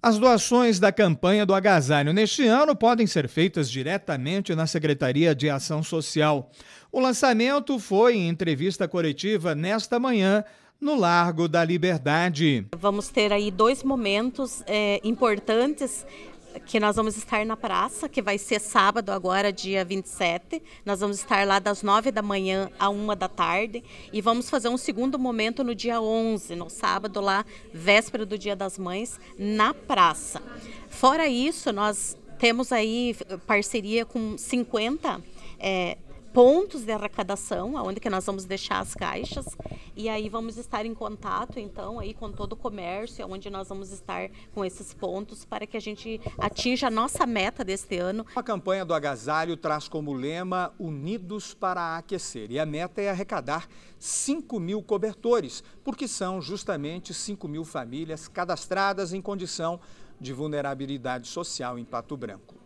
As doações da campanha do agasalho neste ano podem ser feitas diretamente na Secretaria de Ação Social. O lançamento foi em entrevista coletiva nesta manhã no Largo da Liberdade. Vamos ter aí dois momentos é, importantes que nós vamos estar na praça, que vai ser sábado agora, dia 27. Nós vamos estar lá das 9 da manhã à 1 da tarde e vamos fazer um segundo momento no dia 11, no sábado lá, véspera do Dia das Mães, na praça. Fora isso, nós temos aí eh, parceria com 50 é, eh, pontos de arrecadação, onde que nós vamos deixar as caixas. E aí vamos estar em contato, então, aí com todo o comércio, onde nós vamos estar com esses pontos para que a gente atinja a nossa meta deste ano. A campanha do agasalho traz como lema Unidos para Aquecer. E a meta é arrecadar 5 mil cobertores, porque são justamente 5 mil famílias cadastradas em condição de vulnerabilidade social em Pato Branco.